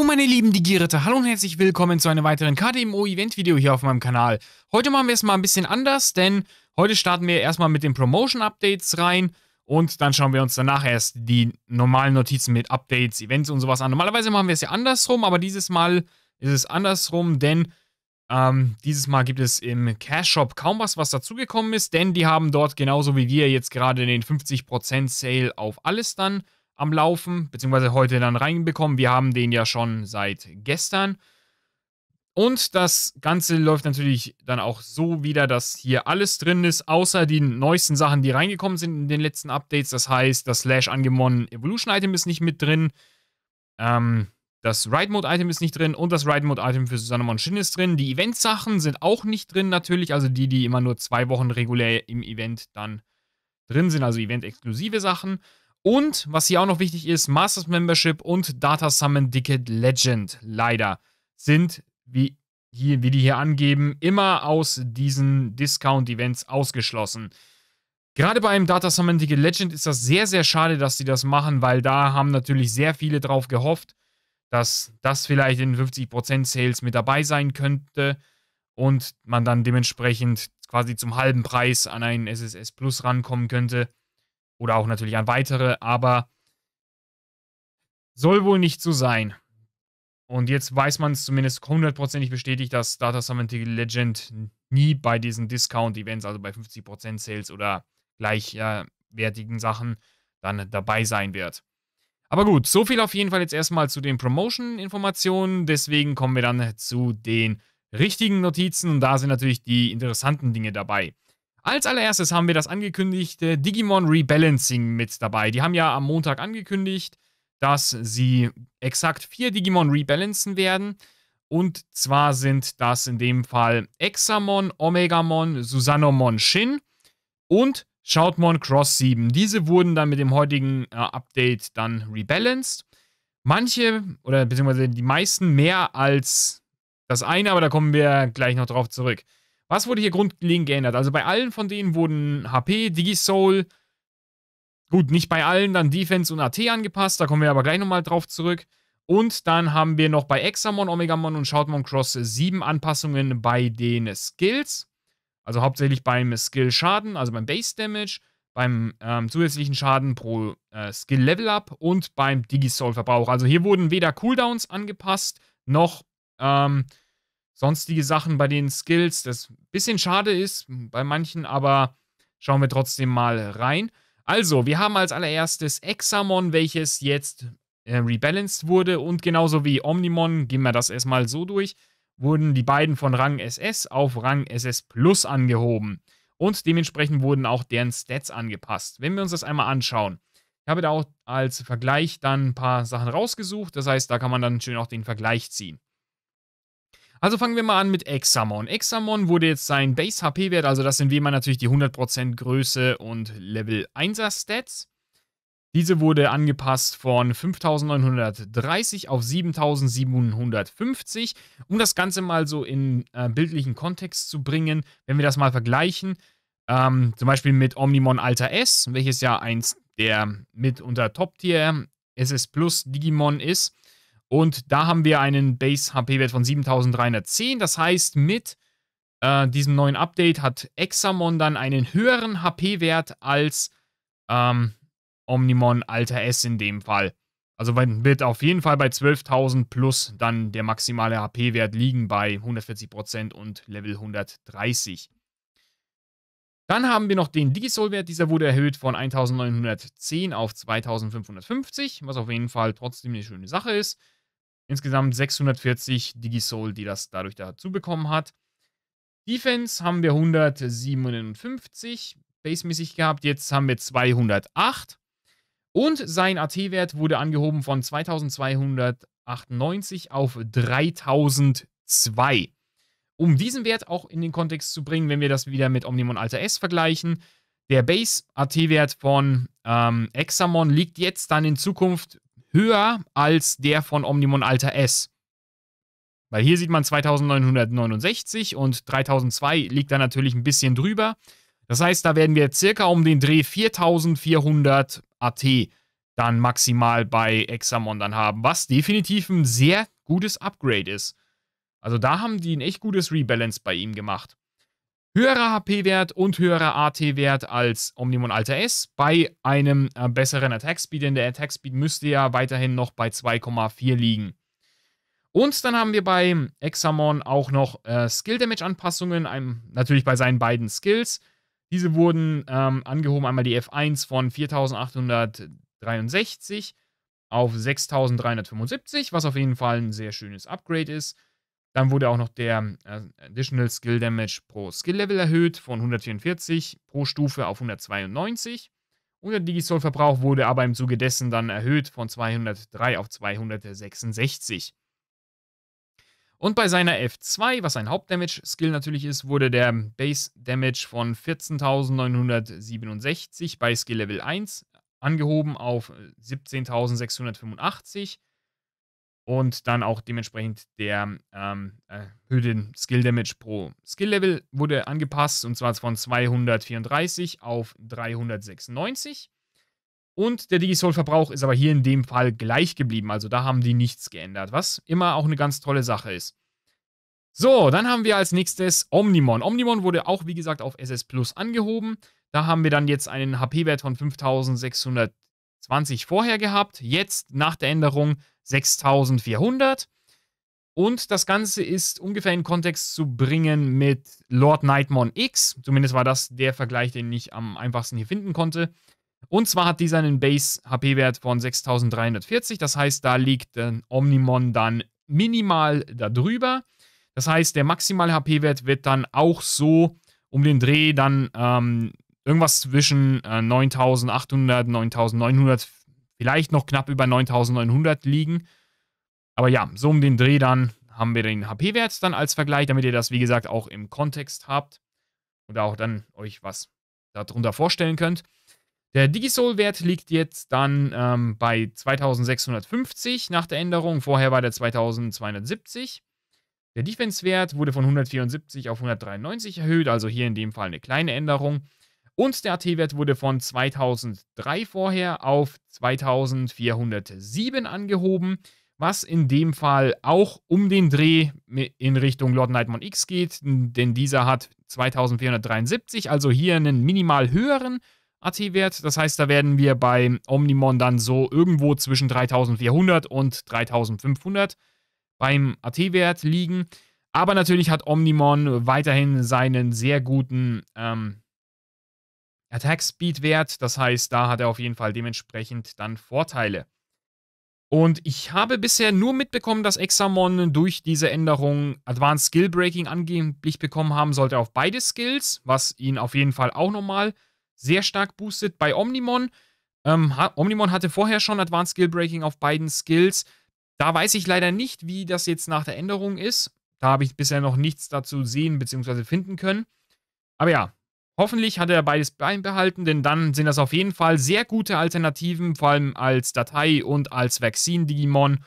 Hallo meine lieben Digirete, hallo und herzlich willkommen zu einem weiteren KDMO Event Video hier auf meinem Kanal. Heute machen wir es mal ein bisschen anders, denn heute starten wir erstmal mit den Promotion Updates rein und dann schauen wir uns danach erst die normalen Notizen mit Updates, Events und sowas an. Normalerweise machen wir es ja andersrum, aber dieses Mal ist es andersrum, denn ähm, dieses Mal gibt es im Cash Shop kaum was, was dazugekommen ist, denn die haben dort genauso wie wir jetzt gerade den 50% Sale auf alles dann am Laufen, beziehungsweise heute dann reinbekommen. Wir haben den ja schon seit gestern. Und das Ganze läuft natürlich dann auch so wieder, dass hier alles drin ist, außer die neuesten Sachen, die reingekommen sind in den letzten Updates. Das heißt, das Slash angemonnen Evolution Item ist nicht mit drin. Ähm, das Ride Mode Item ist nicht drin und das Ride Mode Item für Susanne Shin ist drin. Die Event Sachen sind auch nicht drin natürlich, also die, die immer nur zwei Wochen regulär im Event dann drin sind, also Event exklusive Sachen. Und, was hier auch noch wichtig ist, Masters Membership und Data Summon Ticket Legend leider sind, wie, hier, wie die hier angeben, immer aus diesen Discount-Events ausgeschlossen. Gerade bei einem Data Summon Ticket Legend ist das sehr, sehr schade, dass sie das machen, weil da haben natürlich sehr viele drauf gehofft, dass das vielleicht in 50% Sales mit dabei sein könnte und man dann dementsprechend quasi zum halben Preis an einen SSS Plus rankommen könnte. Oder auch natürlich an weitere, aber soll wohl nicht so sein. Und jetzt weiß man es zumindest hundertprozentig bestätigt, dass Data Summit Legend nie bei diesen Discount-Events, also bei 50% Sales oder gleichwertigen Sachen, dann dabei sein wird. Aber gut, so viel auf jeden Fall jetzt erstmal zu den Promotion-Informationen. Deswegen kommen wir dann zu den richtigen Notizen und da sind natürlich die interessanten Dinge dabei. Als allererstes haben wir das angekündigte Digimon Rebalancing mit dabei. Die haben ja am Montag angekündigt, dass sie exakt vier Digimon rebalancen werden. Und zwar sind das in dem Fall Examon, Omegamon, Susanomon Shin und Shoutmon Cross 7. Diese wurden dann mit dem heutigen äh, Update dann rebalanced. Manche oder beziehungsweise die meisten mehr als das eine, aber da kommen wir gleich noch drauf zurück. Was wurde hier grundlegend geändert? Also bei allen von denen wurden HP, Digisoul, gut, nicht bei allen, dann Defense und AT angepasst. Da kommen wir aber gleich nochmal drauf zurück. Und dann haben wir noch bei Examon, Omegamon und Shoutmon Cross sieben Anpassungen bei den Skills. Also hauptsächlich beim Skill-Schaden, also beim Base-Damage, beim ähm, zusätzlichen Schaden pro äh, Skill-Level-Up und beim Digisoul-Verbrauch. Also hier wurden weder Cooldowns angepasst, noch ähm, sonstige Sachen bei den Skills, das ein bisschen schade ist bei manchen, aber schauen wir trotzdem mal rein. Also, wir haben als allererstes Examon, welches jetzt äh, rebalanced wurde und genauso wie Omnimon, gehen wir das erstmal so durch, wurden die beiden von Rang SS auf Rang SS Plus angehoben und dementsprechend wurden auch deren Stats angepasst. Wenn wir uns das einmal anschauen, ich habe da auch als Vergleich dann ein paar Sachen rausgesucht, das heißt, da kann man dann schön auch den Vergleich ziehen. Also fangen wir mal an mit Examon. Examon wurde jetzt sein Base-HP-Wert, also das sind wie immer natürlich die 100% Größe und Level 1er Stats. Diese wurde angepasst von 5930 auf 7750. Um das Ganze mal so in äh, bildlichen Kontext zu bringen, wenn wir das mal vergleichen, ähm, zum Beispiel mit Omnimon Alter S, welches ja eins der mit unter Top-Tier SS Plus Digimon ist, und da haben wir einen Base-HP-Wert von 7310. Das heißt, mit äh, diesem neuen Update hat Examon dann einen höheren HP-Wert als ähm, Omnimon Alter S in dem Fall. Also wird auf jeden Fall bei 12.000 plus dann der maximale HP-Wert liegen bei 140% und Level 130. Dann haben wir noch den Digisol-Wert. Dieser wurde erhöht von 1910 auf 2550, was auf jeden Fall trotzdem eine schöne Sache ist. Insgesamt 640 Digisoul, die das dadurch dazu bekommen hat. Defense haben wir 157 basemäßig gehabt, jetzt haben wir 208. Und sein AT-Wert wurde angehoben von 2298 auf 3002. Um diesen Wert auch in den Kontext zu bringen, wenn wir das wieder mit Omnimon Alter S vergleichen, der Base-AT-Wert von ähm, Examon liegt jetzt dann in Zukunft höher als der von Omnimon Alter S. Weil hier sieht man 2969 und 3002 liegt da natürlich ein bisschen drüber. Das heißt, da werden wir circa um den Dreh 4400 AT dann maximal bei Examon dann haben, was definitiv ein sehr gutes Upgrade ist. Also da haben die ein echt gutes Rebalance bei ihm gemacht höherer HP-Wert und höherer AT-Wert als Omnimon Alter S bei einem äh, besseren Attack Speed, denn der Attack Speed müsste ja weiterhin noch bei 2,4 liegen. Und dann haben wir bei Examon auch noch äh, Skill-Damage-Anpassungen, natürlich bei seinen beiden Skills. Diese wurden ähm, angehoben, einmal die F1 von 4863 auf 6375, was auf jeden Fall ein sehr schönes Upgrade ist. Dann wurde auch noch der äh, Additional Skill Damage pro Skill Level erhöht von 144 pro Stufe auf 192. Und der Digisol-Verbrauch wurde aber im Zuge dessen dann erhöht von 203 auf 266. Und bei seiner F2, was ein Hauptdamage-Skill natürlich ist, wurde der Base-Damage von 14.967 bei Skill Level 1 angehoben auf 17.685 und dann auch dementsprechend der ähm, Höhe äh, den Skill Damage pro Skill Level wurde angepasst und zwar von 234 auf 396. Und der Digisol-Verbrauch ist aber hier in dem Fall gleich geblieben, also da haben die nichts geändert, was immer auch eine ganz tolle Sache ist. So, dann haben wir als nächstes Omnimon. Omnimon wurde auch, wie gesagt, auf SS Plus angehoben. Da haben wir dann jetzt einen HP-Wert von 5600 20 vorher gehabt, jetzt nach der Änderung 6400. Und das Ganze ist ungefähr in Kontext zu bringen mit Lord Nightmon X. Zumindest war das der Vergleich, den ich am einfachsten hier finden konnte. Und zwar hat dieser einen Base-HP-Wert von 6340. Das heißt, da liegt ein Omnimon dann minimal darüber. Das heißt, der maximale HP-Wert wird dann auch so um den Dreh dann ähm, irgendwas zwischen äh, 9800, 9900, vielleicht noch knapp über 9900 liegen. Aber ja, so um den Dreh dann haben wir den HP-Wert dann als Vergleich, damit ihr das, wie gesagt, auch im Kontext habt und auch dann euch was darunter vorstellen könnt. Der digisoul wert liegt jetzt dann ähm, bei 2650 nach der Änderung. Vorher war der 2270. Der Defense-Wert wurde von 174 auf 193 erhöht, also hier in dem Fall eine kleine Änderung. Und der AT-Wert wurde von 2003 vorher auf 2407 angehoben, was in dem Fall auch um den Dreh in Richtung Lord Nightmon X geht, denn dieser hat 2473, also hier einen minimal höheren AT-Wert. Das heißt, da werden wir bei Omnimon dann so irgendwo zwischen 3400 und 3500 beim AT-Wert liegen. Aber natürlich hat Omnimon weiterhin seinen sehr guten ähm, Attack Speed Wert. Das heißt, da hat er auf jeden Fall dementsprechend dann Vorteile. Und ich habe bisher nur mitbekommen, dass Examon durch diese Änderung Advanced Skill Breaking angeblich bekommen haben sollte auf beide Skills, was ihn auf jeden Fall auch nochmal sehr stark boostet. Bei Omnimon, ähm, Omnimon hatte vorher schon Advanced Skill Breaking auf beiden Skills. Da weiß ich leider nicht, wie das jetzt nach der Änderung ist. Da habe ich bisher noch nichts dazu sehen bzw. finden können. Aber ja, Hoffentlich hat er beides beibehalten, denn dann sind das auf jeden Fall sehr gute Alternativen, vor allem als Datei und als Vaccine-Digimon.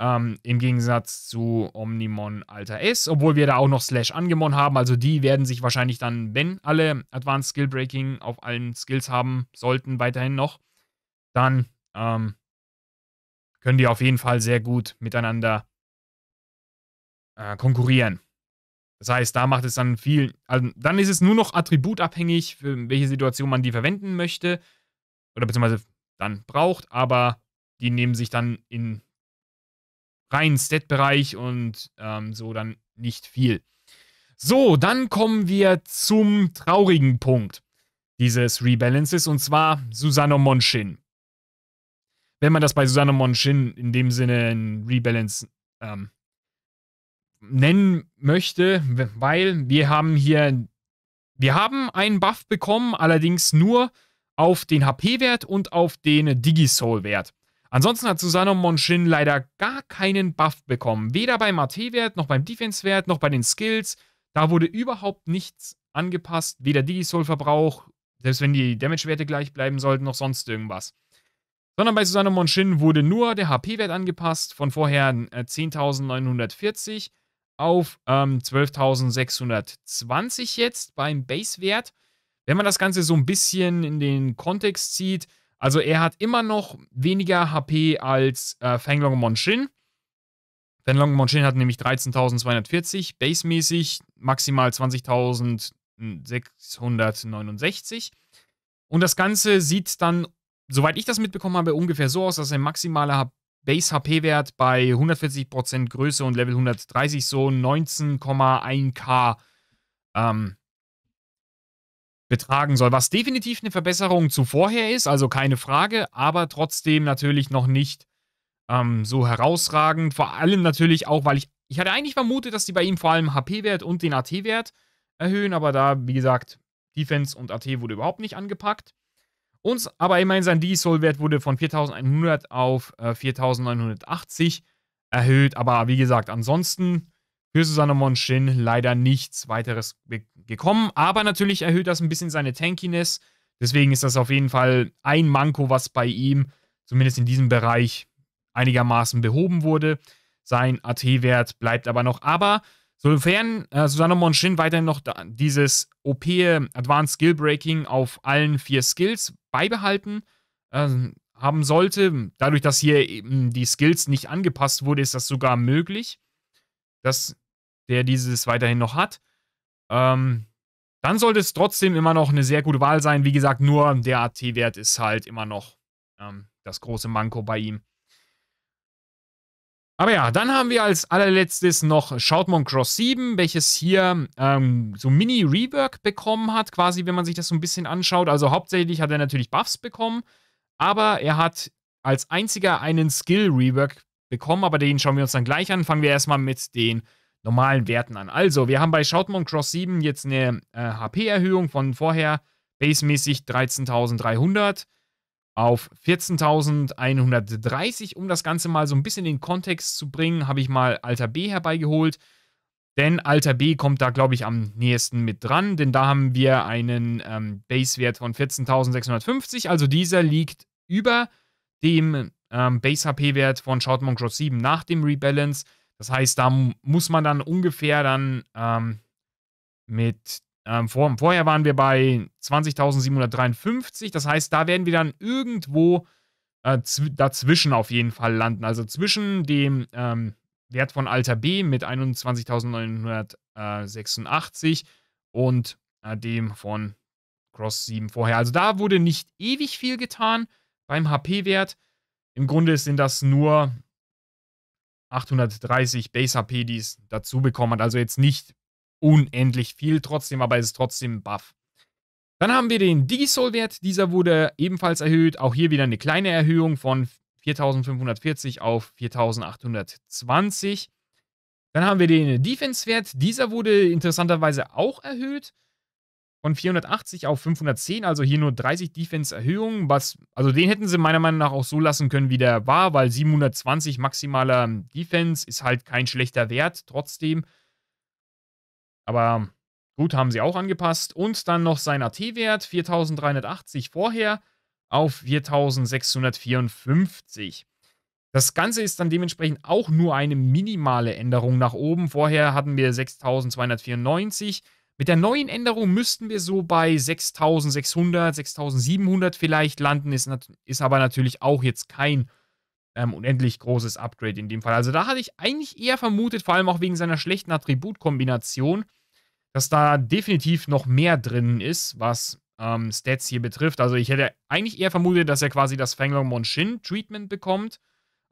Ähm, Im Gegensatz zu Omnimon Alter S, obwohl wir da auch noch Slash Angemon haben. Also die werden sich wahrscheinlich dann, wenn alle Advanced Skill Breaking auf allen Skills haben sollten, weiterhin noch, dann ähm, können die auf jeden Fall sehr gut miteinander äh, konkurrieren. Das heißt, da macht es dann viel. Also dann ist es nur noch attributabhängig, für welche Situation man die verwenden möchte oder beziehungsweise dann braucht, aber die nehmen sich dann in reinen Stat-Bereich und ähm, so dann nicht viel. So, dann kommen wir zum traurigen Punkt dieses Rebalances und zwar Susano Monshin. Wenn man das bei Susano Monshin in dem Sinne ein Rebalance ähm, nennen möchte, weil wir haben hier, wir haben einen Buff bekommen, allerdings nur auf den HP-Wert und auf den Digisoul-Wert. Ansonsten hat Susano Monshin leider gar keinen Buff bekommen. Weder beim AT-Wert, noch beim Defense-Wert, noch bei den Skills. Da wurde überhaupt nichts angepasst. Weder Digisoul-Verbrauch, selbst wenn die Damage-Werte gleich bleiben sollten, noch sonst irgendwas. Sondern bei Susano Monshin wurde nur der HP-Wert angepasst. Von vorher 10.940 äh, auf ähm, 12.620 jetzt beim Basewert. Wenn man das Ganze so ein bisschen in den Kontext zieht, also er hat immer noch weniger HP als äh, Fanglong Monshin. Fanglong Monshin hat nämlich 13.240, basemäßig maximal 20.669. Und das Ganze sieht dann, soweit ich das mitbekommen habe, ungefähr so aus, dass sein maximaler Base-HP-Wert bei 140% Größe und Level 130 so 19,1k ähm, betragen soll, was definitiv eine Verbesserung zu vorher ist, also keine Frage, aber trotzdem natürlich noch nicht ähm, so herausragend. Vor allem natürlich auch, weil ich, ich hatte eigentlich vermutet, dass die bei ihm vor allem HP-Wert und den AT-Wert erhöhen, aber da, wie gesagt, Defense und AT wurde überhaupt nicht angepackt. Uns aber immerhin sein d soul wert wurde von 4100 auf äh, 4980 erhöht. Aber wie gesagt, ansonsten für Susanne Monschin leider nichts weiteres gekommen. Aber natürlich erhöht das ein bisschen seine Tankiness. Deswegen ist das auf jeden Fall ein Manko, was bei ihm zumindest in diesem Bereich einigermaßen behoben wurde. Sein AT-Wert bleibt aber noch. Aber Sofern äh, Susano Monschin weiterhin noch da, dieses OP Advanced Skill Breaking auf allen vier Skills beibehalten äh, haben sollte, dadurch, dass hier eben die Skills nicht angepasst wurde, ist das sogar möglich, dass der dieses weiterhin noch hat. Ähm, dann sollte es trotzdem immer noch eine sehr gute Wahl sein. Wie gesagt, nur der AT-Wert ist halt immer noch ähm, das große Manko bei ihm. Aber ja, dann haben wir als allerletztes noch Shoutmon Cross 7, welches hier ähm, so Mini-Rework bekommen hat, quasi, wenn man sich das so ein bisschen anschaut. Also hauptsächlich hat er natürlich Buffs bekommen, aber er hat als einziger einen Skill-Rework bekommen, aber den schauen wir uns dann gleich an. Fangen wir erstmal mit den normalen Werten an. Also, wir haben bei Shoutmon Cross 7 jetzt eine äh, HP-Erhöhung von vorher basemäßig 13.300 auf 14.130. Um das Ganze mal so ein bisschen in den Kontext zu bringen, habe ich mal Alter B herbeigeholt. Denn Alter B kommt da, glaube ich, am nächsten mit dran, denn da haben wir einen ähm, Base-Wert von 14.650. Also dieser liegt über dem ähm, Base-HP-Wert von Shoutmon Cross 7 nach dem Rebalance. Das heißt, da muss man dann ungefähr dann ähm, mit ähm, vor, vorher waren wir bei 20.753. Das heißt, da werden wir dann irgendwo äh, dazwischen auf jeden Fall landen. Also zwischen dem ähm, Wert von Alter B mit 21.986 und äh, dem von Cross 7 vorher. Also da wurde nicht ewig viel getan beim HP-Wert. Im Grunde sind das nur 830 Base HP, die es dazu bekommen hat. Also jetzt nicht unendlich viel trotzdem, aber es ist trotzdem ein Buff. Dann haben wir den Digisol-Wert. Dieser wurde ebenfalls erhöht. Auch hier wieder eine kleine Erhöhung von 4540 auf 4820. Dann haben wir den Defense-Wert. Dieser wurde interessanterweise auch erhöht. Von 480 auf 510, also hier nur 30 defense erhöhungen Was, also den hätten sie meiner Meinung nach auch so lassen können, wie der war, weil 720 maximaler Defense ist halt kein schlechter Wert. Trotzdem aber gut, haben sie auch angepasst. Und dann noch sein AT-Wert, 4380 vorher auf 4654. Das Ganze ist dann dementsprechend auch nur eine minimale Änderung nach oben. Vorher hatten wir 6294. Mit der neuen Änderung müssten wir so bei 6600, 6700 vielleicht landen, ist, ist aber natürlich auch jetzt kein ähm, unendlich großes Upgrade in dem Fall. Also da hatte ich eigentlich eher vermutet, vor allem auch wegen seiner schlechten Attributkombination, dass da definitiv noch mehr drin ist, was ähm, Stats hier betrifft. Also ich hätte eigentlich eher vermutet, dass er quasi das Fanglong Monshin Treatment bekommt.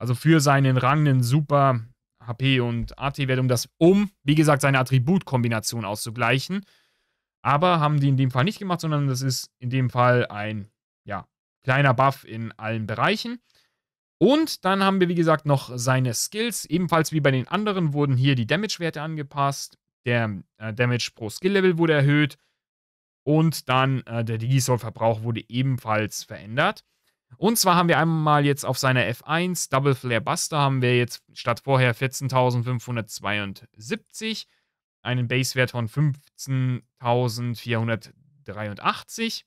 Also für seinen Rang einen super HP und AT-Wert, um das, um, wie gesagt, seine Attributkombination auszugleichen. Aber haben die in dem Fall nicht gemacht, sondern das ist in dem Fall ein, ja, kleiner Buff in allen Bereichen. Und dann haben wir, wie gesagt, noch seine Skills. Ebenfalls wie bei den anderen wurden hier die Damage-Werte angepasst. Der äh, Damage pro Skill-Level wurde erhöht. Und dann äh, der Digisol-Verbrauch wurde ebenfalls verändert. Und zwar haben wir einmal jetzt auf seiner F1 Double Flare Buster haben wir jetzt statt vorher 14.572 einen Basewert von 15.483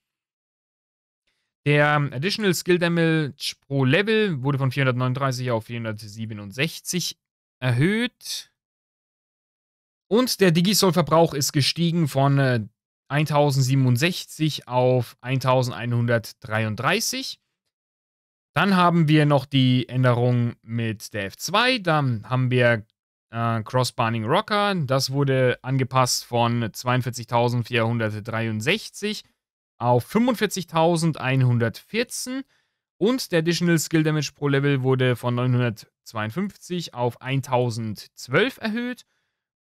der Additional Skill Damage pro Level wurde von 439 auf 467 erhöht. Und der Digisol-Verbrauch ist gestiegen von 1067 äh, auf 1133. Dann haben wir noch die Änderung mit der F2. Dann haben wir äh, Crossbarning Rocker. Das wurde angepasst von 42.463 auf 45.114 und der Additional Skill Damage pro Level wurde von 952 auf 1012 erhöht.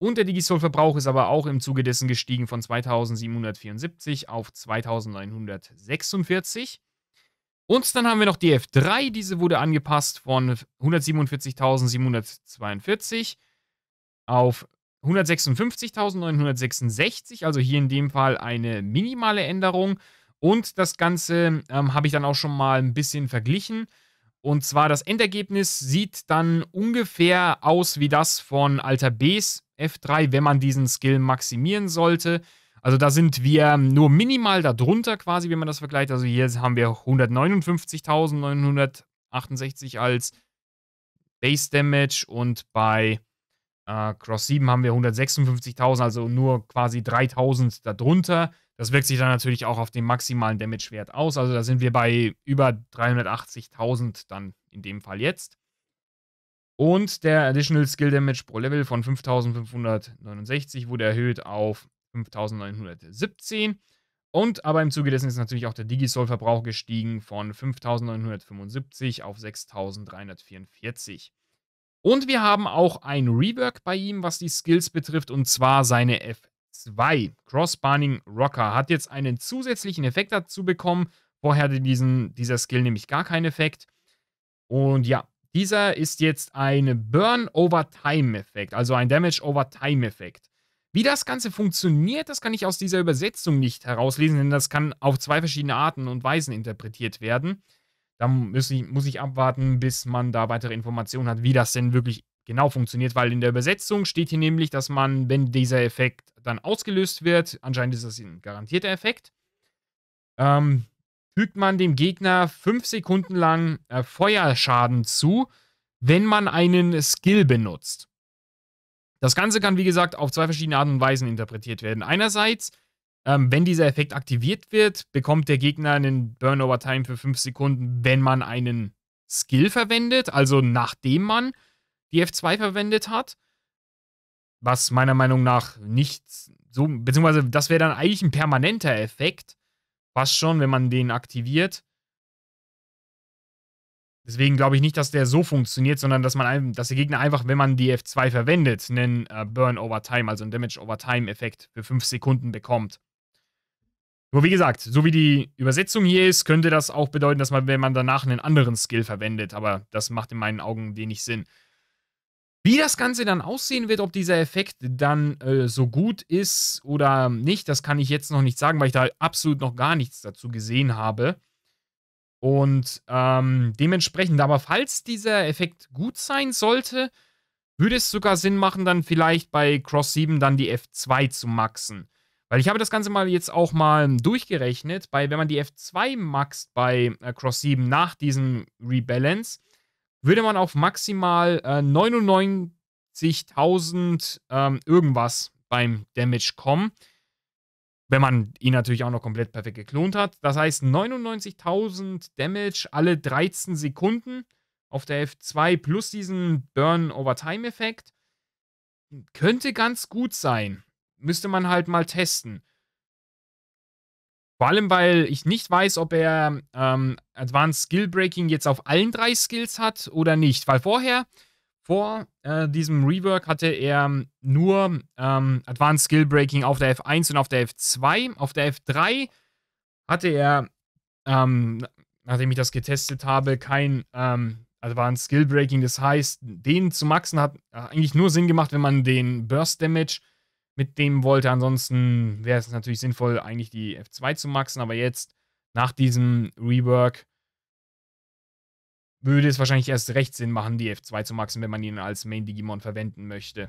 Und der Digisol-Verbrauch ist aber auch im Zuge dessen gestiegen von 2774 auf 2946. Und dann haben wir noch die f 3 diese wurde angepasst von 147.742 auf 156.966, also hier in dem Fall eine minimale Änderung. Und das Ganze ähm, habe ich dann auch schon mal ein bisschen verglichen. Und zwar das Endergebnis sieht dann ungefähr aus wie das von Alter Bs F3, wenn man diesen Skill maximieren sollte. Also da sind wir nur minimal darunter quasi, wenn man das vergleicht. Also hier haben wir 159.968 als Base Damage und bei äh, Cross 7 haben wir 156.000, also nur quasi 3.000 darunter. Das wirkt sich dann natürlich auch auf den maximalen Damage-Wert aus. Also da sind wir bei über 380.000 dann in dem Fall jetzt. Und der Additional Skill Damage pro Level von 5.569 wurde erhöht auf 5.917. Und aber im Zuge dessen ist natürlich auch der Digisol-Verbrauch gestiegen von 5.975 auf 6.344. Und wir haben auch ein Rework bei ihm, was die Skills betrifft, und zwar seine F2. Crossbarning Rocker hat jetzt einen zusätzlichen Effekt dazu bekommen. Vorher hatte diesen, dieser Skill nämlich gar keinen Effekt. Und ja, dieser ist jetzt ein Burn over Time Effekt, also ein Damage over Time Effekt. Wie das Ganze funktioniert, das kann ich aus dieser Übersetzung nicht herauslesen, denn das kann auf zwei verschiedene Arten und Weisen interpretiert werden. Da muss ich, muss ich abwarten, bis man da weitere Informationen hat, wie das denn wirklich genau funktioniert, weil in der Übersetzung steht hier nämlich, dass man, wenn dieser Effekt dann ausgelöst wird, anscheinend ist das ein garantierter Effekt, ähm, fügt man dem Gegner fünf Sekunden lang äh, Feuerschaden zu, wenn man einen Skill benutzt. Das Ganze kann, wie gesagt, auf zwei verschiedene Arten und Weisen interpretiert werden. Einerseits ähm, wenn dieser Effekt aktiviert wird, bekommt der Gegner einen Burnover Time für 5 Sekunden, wenn man einen Skill verwendet, also nachdem man die F2 verwendet hat. Was meiner Meinung nach nicht so, beziehungsweise das wäre dann eigentlich ein permanenter Effekt. was schon, wenn man den aktiviert. Deswegen glaube ich nicht, dass der so funktioniert, sondern dass man dass der Gegner einfach, wenn man die F2 verwendet, einen äh, Burn Over Time, also einen Damage Over Time Effekt für 5 Sekunden bekommt. Nur wie gesagt, so wie die Übersetzung hier ist, könnte das auch bedeuten, dass man, wenn man danach einen anderen Skill verwendet, aber das macht in meinen Augen wenig Sinn. Wie das Ganze dann aussehen wird, ob dieser Effekt dann äh, so gut ist oder nicht, das kann ich jetzt noch nicht sagen, weil ich da absolut noch gar nichts dazu gesehen habe. Und ähm, dementsprechend, aber falls dieser Effekt gut sein sollte, würde es sogar Sinn machen, dann vielleicht bei Cross 7 dann die F2 zu maxen. Weil ich habe das Ganze mal jetzt auch mal durchgerechnet, bei, wenn man die F2 maxt bei äh, Cross 7 nach diesem Rebalance, würde man auf maximal äh, 99.000 ähm, irgendwas beim Damage kommen. Wenn man ihn natürlich auch noch komplett perfekt geklont hat. Das heißt 99.000 Damage alle 13 Sekunden auf der F2 plus diesen Burn-Over-Time-Effekt. Könnte ganz gut sein müsste man halt mal testen. Vor allem, weil ich nicht weiß, ob er ähm, Advanced Skill Breaking jetzt auf allen drei Skills hat oder nicht. Weil vorher, vor äh, diesem Rework, hatte er nur ähm, Advanced Skill Breaking auf der F1 und auf der F2. Auf der F3 hatte er, ähm, nachdem ich das getestet habe, kein ähm, Advanced Skill Breaking. Das heißt, den zu maxen hat äh, eigentlich nur Sinn gemacht, wenn man den Burst Damage mit dem wollte. Ansonsten wäre es natürlich sinnvoll, eigentlich die F2 zu maxen, aber jetzt nach diesem Rework würde es wahrscheinlich erst recht Sinn machen, die F2 zu maxen, wenn man ihn als Main Digimon verwenden möchte.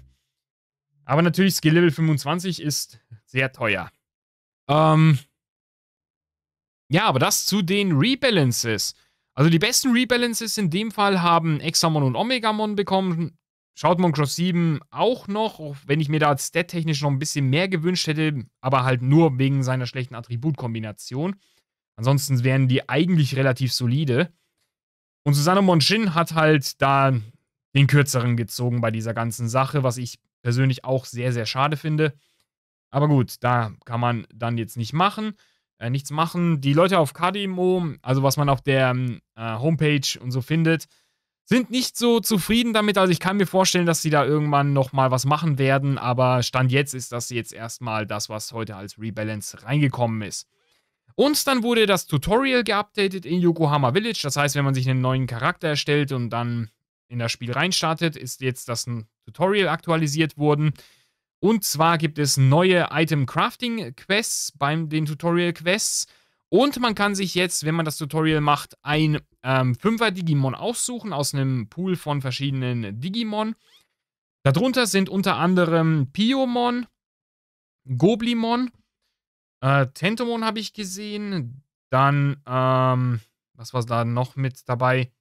Aber natürlich, Skill Level 25 ist sehr teuer. Ähm ja, aber das zu den Rebalances. Also die besten Rebalances in dem Fall haben Examon und Omegamon bekommen. Schautmon Cross 7 auch noch, auch wenn ich mir da stat-technisch noch ein bisschen mehr gewünscht hätte, aber halt nur wegen seiner schlechten Attributkombination. Ansonsten wären die eigentlich relativ solide. Und Susanne Monschin hat halt da den kürzeren gezogen bei dieser ganzen Sache, was ich persönlich auch sehr, sehr schade finde. Aber gut, da kann man dann jetzt nicht machen. Äh, nichts machen. Die Leute auf Kadimo, also was man auf der ähm, äh, Homepage und so findet, sind nicht so zufrieden damit. Also ich kann mir vorstellen, dass sie da irgendwann nochmal was machen werden, aber Stand jetzt ist das jetzt erstmal das, was heute als Rebalance reingekommen ist. Und dann wurde das Tutorial geupdatet in Yokohama Village. Das heißt, wenn man sich einen neuen Charakter erstellt und dann in das Spiel reinstartet, ist jetzt das Tutorial aktualisiert worden. Und zwar gibt es neue Item Crafting Quests beim den Tutorial Quests. Und man kann sich jetzt, wenn man das Tutorial macht, ein ähm, 5er Digimon aussuchen aus einem Pool von verschiedenen Digimon. Darunter sind unter anderem Piomon, Goblimon, äh, Tentomon habe ich gesehen. Dann, ähm, was war da noch mit dabei?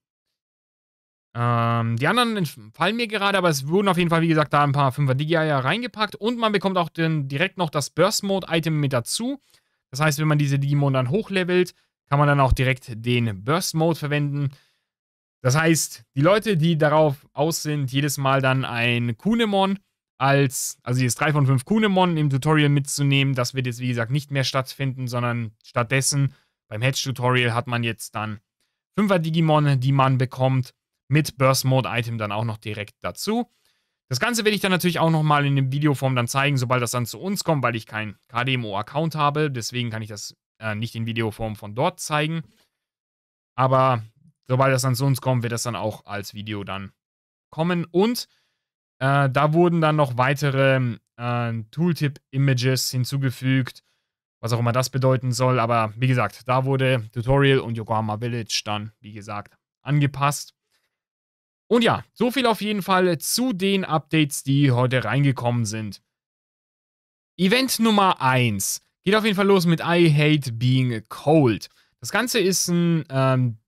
Ähm, die anderen fallen mir gerade, aber es wurden auf jeden Fall, wie gesagt, da ein paar 5er Digi-Eier reingepackt. Und man bekommt auch den, direkt noch das Burst-Mode-Item mit dazu. Das heißt, wenn man diese Digimon dann hochlevelt, kann man dann auch direkt den Burst Mode verwenden. Das heißt, die Leute, die darauf aus sind, jedes Mal dann ein Kunemon als, also dieses 3 von 5 Kunemon im Tutorial mitzunehmen, das wird jetzt wie gesagt nicht mehr stattfinden, sondern stattdessen beim Hedge-Tutorial hat man jetzt dann 5er Digimon, die man bekommt, mit Burst Mode Item dann auch noch direkt dazu. Das Ganze werde ich dann natürlich auch nochmal in dem Videoform dann zeigen, sobald das dann zu uns kommt, weil ich keinen KDMO-Account habe. Deswegen kann ich das äh, nicht in Videoform von dort zeigen. Aber sobald das dann zu uns kommt, wird das dann auch als Video dann kommen. Und äh, da wurden dann noch weitere äh, Tooltip-Images hinzugefügt, was auch immer das bedeuten soll. Aber wie gesagt, da wurde Tutorial und Yokohama Village dann, wie gesagt, angepasst. Und ja, so viel auf jeden Fall zu den Updates, die heute reingekommen sind. Event Nummer 1 geht auf jeden Fall los mit I Hate Being Cold. Das Ganze ist ein ähm,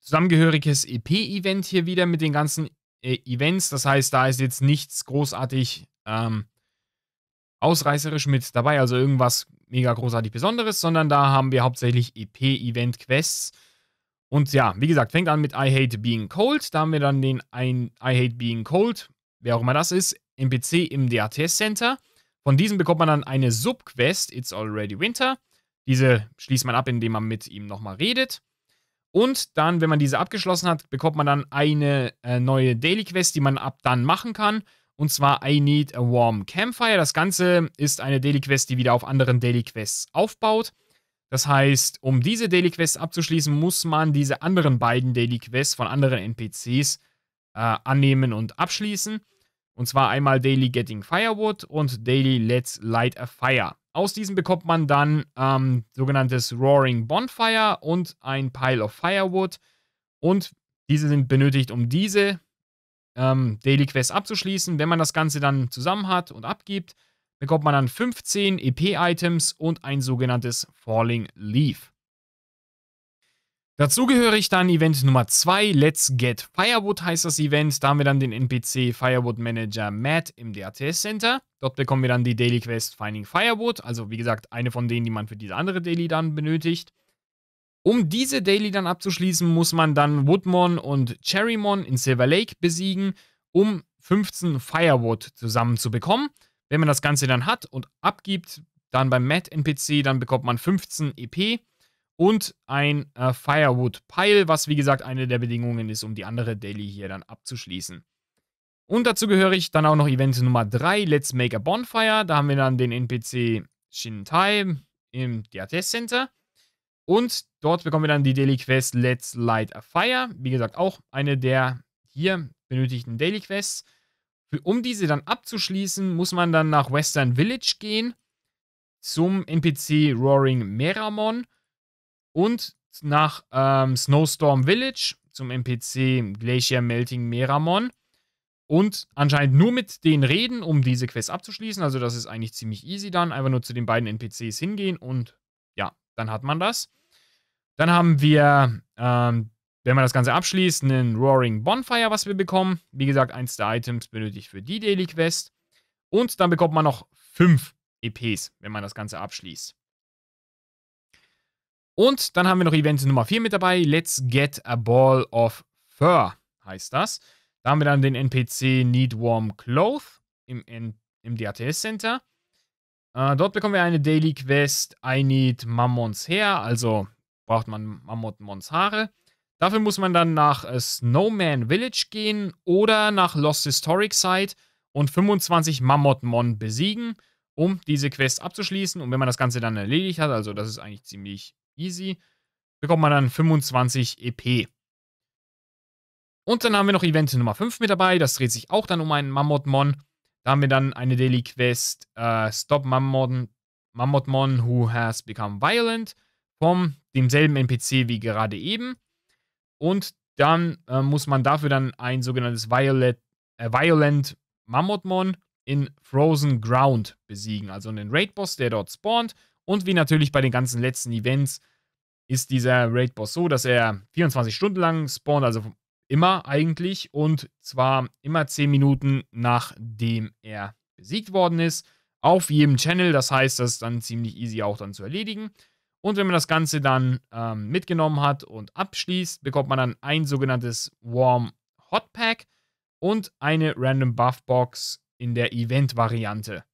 zusammengehöriges EP-Event hier wieder mit den ganzen äh, Events. Das heißt, da ist jetzt nichts großartig ähm, ausreißerisch mit dabei, also irgendwas mega großartig Besonderes, sondern da haben wir hauptsächlich EP-Event-Quests und ja, wie gesagt, fängt an mit I Hate Being Cold. Da haben wir dann den ein I Hate Being Cold, wer auch immer das ist, NPC im DATS Center. Von diesem bekommt man dann eine Subquest, It's Already Winter. Diese schließt man ab, indem man mit ihm nochmal redet. Und dann, wenn man diese abgeschlossen hat, bekommt man dann eine äh, neue Daily Quest, die man ab dann machen kann. Und zwar I Need a Warm Campfire. Das Ganze ist eine Daily Quest, die wieder auf anderen Daily Quests aufbaut. Das heißt, um diese Daily Quests abzuschließen, muss man diese anderen beiden Daily Quests von anderen NPCs äh, annehmen und abschließen. Und zwar einmal Daily Getting Firewood und Daily Let's Light a Fire. Aus diesen bekommt man dann ähm, sogenanntes Roaring Bonfire und ein Pile of Firewood. Und diese sind benötigt, um diese ähm, Daily Quests abzuschließen. Wenn man das Ganze dann zusammen hat und abgibt, bekommt man dann 15 EP-Items und ein sogenanntes Falling Leaf. Dazu gehöre ich dann Event Nummer 2, Let's Get Firewood heißt das Event. Da haben wir dann den NPC Firewood Manager Matt im DATS Center. Dort bekommen wir dann die Daily Quest Finding Firewood, also wie gesagt eine von denen, die man für diese andere Daily dann benötigt. Um diese Daily dann abzuschließen, muss man dann Woodmon und Cherrymon in Silver Lake besiegen, um 15 Firewood zusammen zu bekommen. Wenn man das Ganze dann hat und abgibt, dann beim Matt-NPC, dann bekommt man 15 EP und ein äh, Firewood-Pile, was wie gesagt eine der Bedingungen ist, um die andere Daily hier dann abzuschließen. Und dazu gehöre ich dann auch noch Event Nummer 3, Let's Make a Bonfire. Da haben wir dann den NPC Shintai im DATS Center. Und dort bekommen wir dann die Daily Quest Let's Light a Fire. Wie gesagt, auch eine der hier benötigten Daily Quests um diese dann abzuschließen, muss man dann nach Western Village gehen, zum NPC Roaring Meramon und nach ähm, Snowstorm Village, zum NPC Glacier Melting Meramon. Und anscheinend nur mit denen reden, um diese Quest abzuschließen. Also das ist eigentlich ziemlich easy dann. Einfach nur zu den beiden NPCs hingehen und ja, dann hat man das. Dann haben wir ähm, wenn man das Ganze abschließt, einen Roaring Bonfire, was wir bekommen. Wie gesagt, eins der Items benötigt für die Daily Quest. Und dann bekommt man noch 5 EPs, wenn man das Ganze abschließt. Und dann haben wir noch Event Nummer 4 mit dabei. Let's Get a Ball of Fur heißt das. Da haben wir dann den NPC Need Warm Cloth im, N im DATS Center. Äh, dort bekommen wir eine Daily Quest I Need Mammons Hair, also braucht man Mammutmons Haare. Dafür muss man dann nach äh, Snowman Village gehen oder nach Lost Historic Site und 25 Mammutmon besiegen, um diese Quest abzuschließen. Und wenn man das Ganze dann erledigt hat, also das ist eigentlich ziemlich easy, bekommt man dann 25 EP. Und dann haben wir noch Event Nummer 5 mit dabei. Das dreht sich auch dann um einen Mammutmon. Da haben wir dann eine Daily Quest äh, Stop Mammutmon, Who Has Become Violent vom demselben NPC wie gerade eben. Und dann äh, muss man dafür dann ein sogenanntes Violet, äh, Violent Mammutmon in Frozen Ground besiegen. Also einen Raid-Boss, der dort spawnt. Und wie natürlich bei den ganzen letzten Events ist dieser Raid-Boss so, dass er 24 Stunden lang spawnt, also immer eigentlich. Und zwar immer 10 Minuten nachdem er besiegt worden ist. Auf jedem Channel, das heißt, das ist dann ziemlich easy auch dann zu erledigen. Und wenn man das Ganze dann ähm, mitgenommen hat und abschließt, bekommt man dann ein sogenanntes Warm Hot Pack und eine Random Buff Box in der Event-Variante.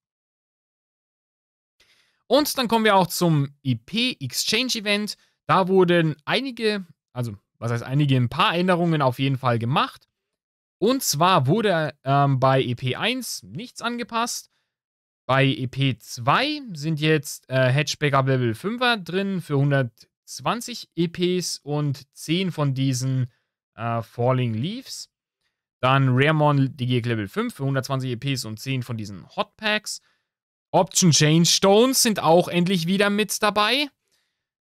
Und dann kommen wir auch zum IP Exchange Event. Da wurden einige, also was heißt einige, ein paar Änderungen auf jeden Fall gemacht. Und zwar wurde ähm, bei EP1 nichts angepasst. Bei EP2 sind jetzt äh, Hatchback Level 5er drin für 120 EPs und 10 von diesen äh, Falling Leaves. Dann Raremon DG Level 5 für 120 EPs und 10 von diesen Hot Packs. Option Change Stones sind auch endlich wieder mit dabei.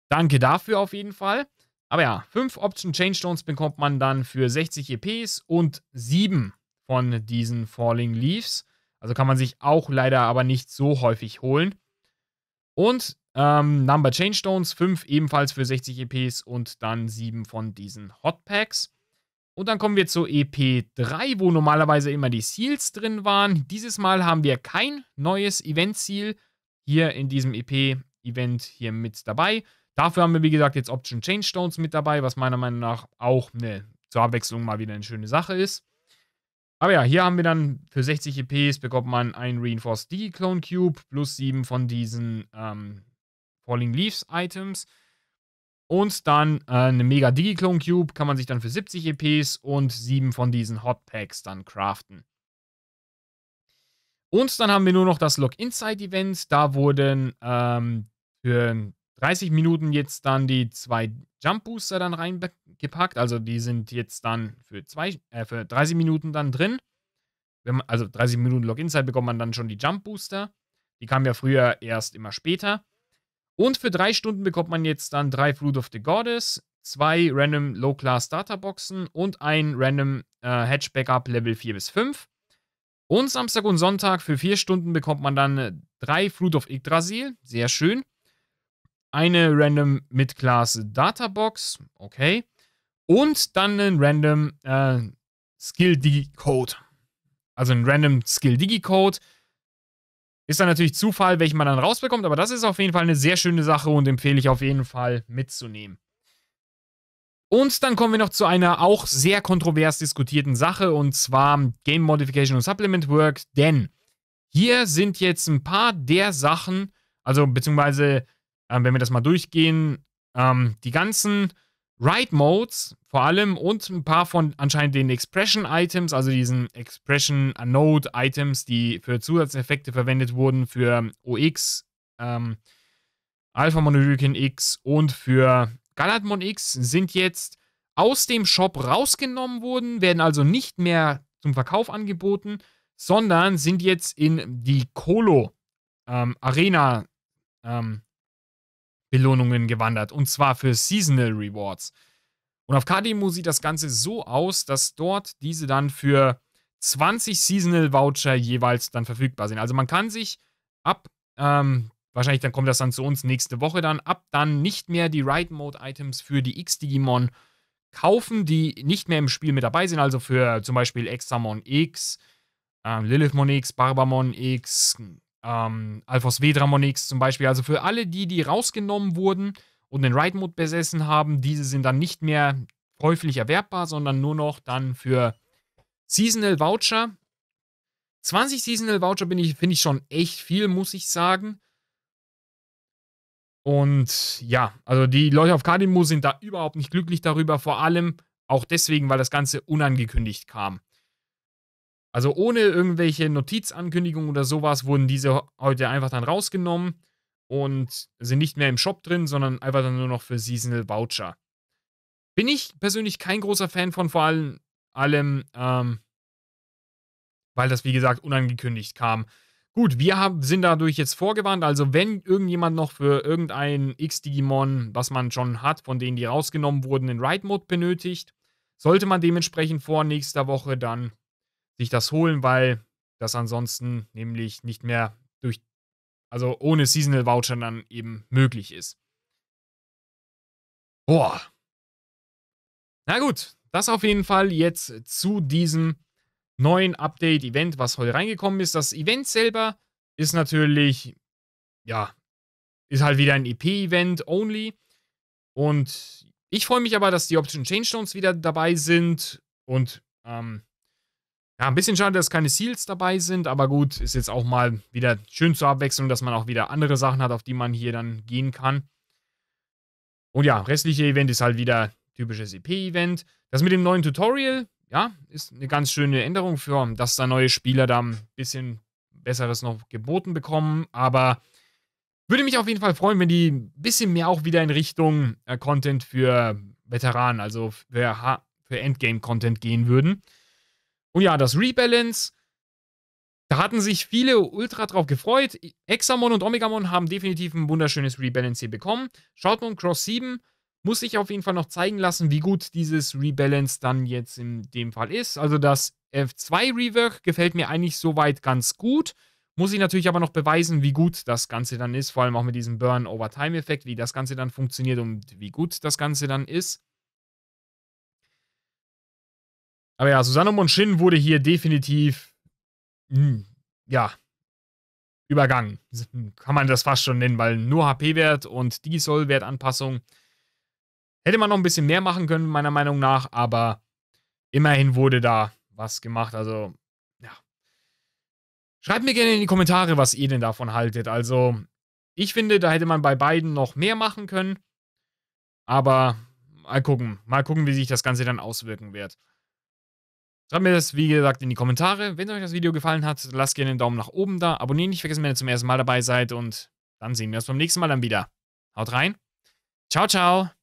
Danke dafür auf jeden Fall. Aber ja, 5 Option Change Stones bekommt man dann für 60 EPs und 7 von diesen Falling Leaves. Also kann man sich auch leider aber nicht so häufig holen. Und ähm, Number Change Stones, 5 ebenfalls für 60 EPs und dann 7 von diesen Hot Packs. Und dann kommen wir zu EP3, wo normalerweise immer die Seals drin waren. Dieses Mal haben wir kein neues Event-Seal hier in diesem EP-Event hier mit dabei. Dafür haben wir, wie gesagt, jetzt Option Change Stones mit dabei, was meiner Meinung nach auch eine zur Abwechslung mal wieder eine schöne Sache ist. Aber ja, hier haben wir dann für 60 EPs bekommt man einen Reinforced Digi-Clone Cube plus 7 von diesen ähm, Falling Leaves Items. Und dann äh, eine Mega Digi-Clone Cube kann man sich dann für 70 EPs und 7 von diesen Hot Packs dann craften. Und dann haben wir nur noch das Log Inside Event. Da wurden ähm, für 30 Minuten jetzt dann die zwei Jump Booster dann reingepackt. Also die sind jetzt dann für, zwei, äh, für 30 Minuten dann drin. Man, also 30 Minuten Login-Zeit bekommt man dann schon die Jump Booster. Die kamen ja früher erst immer später. Und für drei Stunden bekommt man jetzt dann drei Flood of the Goddess, zwei random Low-Class Data-Boxen und ein random äh, Hatchback-Up Level 4 bis 5. Und Samstag und Sonntag für vier Stunden bekommt man dann äh, drei Flood of Yggdrasil. Sehr schön eine Random mit Class Databox, okay, und dann einen Random äh, Skill Digicode. Also ein Random Skill Digicode. Ist dann natürlich Zufall, welchen man dann rausbekommt, aber das ist auf jeden Fall eine sehr schöne Sache und empfehle ich auf jeden Fall mitzunehmen. Und dann kommen wir noch zu einer auch sehr kontrovers diskutierten Sache und zwar Game Modification und Supplement Work, denn hier sind jetzt ein paar der Sachen, also beziehungsweise ähm, wenn wir das mal durchgehen, ähm, die ganzen Ride-Modes vor allem und ein paar von anscheinend den Expression-Items, also diesen Expression-Node-Items, die für Zusatzeffekte verwendet wurden, für OX, ähm, Alpha Monolithian X und für Galatmon X, sind jetzt aus dem Shop rausgenommen worden, werden also nicht mehr zum Verkauf angeboten, sondern sind jetzt in die Colo ähm, Arena ähm, Belohnungen gewandert, und zwar für Seasonal Rewards. Und auf KDMO sieht das Ganze so aus, dass dort diese dann für 20 Seasonal Voucher jeweils dann verfügbar sind. Also man kann sich ab, ähm, wahrscheinlich dann kommt das dann zu uns nächste Woche dann, ab dann nicht mehr die Ride Mode Items für die X-Digimon kaufen, die nicht mehr im Spiel mit dabei sind. Also für zum Beispiel Examon X, äh, Lilithmon X, Barbamon X, ähm, Alphos W zum Beispiel. Also für alle die, die rausgenommen wurden und den Ride-Mode besessen haben, diese sind dann nicht mehr käuflich erwerbbar, sondern nur noch dann für Seasonal Voucher. 20 Seasonal Voucher ich, finde ich schon echt viel, muss ich sagen. Und ja, also die Leute auf Cardimo sind da überhaupt nicht glücklich darüber, vor allem auch deswegen, weil das Ganze unangekündigt kam. Also ohne irgendwelche Notizankündigungen oder sowas wurden diese heute einfach dann rausgenommen und sind nicht mehr im Shop drin, sondern einfach dann nur noch für Seasonal Voucher. Bin ich persönlich kein großer Fan von, vor allem, ähm, weil das wie gesagt unangekündigt kam. Gut, wir haben, sind dadurch jetzt vorgewarnt, also wenn irgendjemand noch für irgendein X-Digimon, was man schon hat, von denen die rausgenommen wurden, in Ride-Mode benötigt, sollte man dementsprechend vor nächster Woche dann sich das holen, weil das ansonsten nämlich nicht mehr durch, also ohne Seasonal Voucher dann eben möglich ist. Boah. Na gut, das auf jeden Fall jetzt zu diesem neuen Update-Event, was heute reingekommen ist. Das Event selber ist natürlich, ja, ist halt wieder ein EP-Event only. Und ich freue mich aber, dass die Option Changestones wieder dabei sind und ähm, ja, ein bisschen schade, dass keine Seals dabei sind, aber gut, ist jetzt auch mal wieder schön zur Abwechslung, dass man auch wieder andere Sachen hat, auf die man hier dann gehen kann. Und ja, restliche Event ist halt wieder typisches EP-Event. Das mit dem neuen Tutorial, ja, ist eine ganz schöne Änderung für, dass da neue Spieler da ein bisschen Besseres noch geboten bekommen. Aber würde mich auf jeden Fall freuen, wenn die ein bisschen mehr auch wieder in Richtung äh, Content für Veteranen, also für, für Endgame-Content gehen würden. Und ja, das Rebalance, da hatten sich viele ultra drauf gefreut. Examon und Omegamon haben definitiv ein wunderschönes Rebalance hier bekommen. Shoutmon Cross 7 muss sich auf jeden Fall noch zeigen lassen, wie gut dieses Rebalance dann jetzt in dem Fall ist. Also das F2 Rework gefällt mir eigentlich soweit ganz gut. Muss ich natürlich aber noch beweisen, wie gut das Ganze dann ist, vor allem auch mit diesem Burn-Over-Time-Effekt, wie das Ganze dann funktioniert und wie gut das Ganze dann ist. Aber ja, Susanne Monschin wurde hier definitiv, mh, hm, ja, übergangen. Kann man das fast schon nennen, weil nur HP-Wert und Digisol-Wertanpassung hätte man noch ein bisschen mehr machen können, meiner Meinung nach, aber immerhin wurde da was gemacht. Also, ja. Schreibt mir gerne in die Kommentare, was ihr denn davon haltet. Also, ich finde, da hätte man bei beiden noch mehr machen können, aber mal gucken, mal gucken, wie sich das Ganze dann auswirken wird. Schreibt mir das, wie gesagt, in die Kommentare. Wenn euch das Video gefallen hat, lasst gerne einen Daumen nach oben da. Abonnieren nicht vergessen, wenn ihr zum ersten Mal dabei seid. Und dann sehen wir uns beim nächsten Mal dann wieder. Haut rein. Ciao, ciao.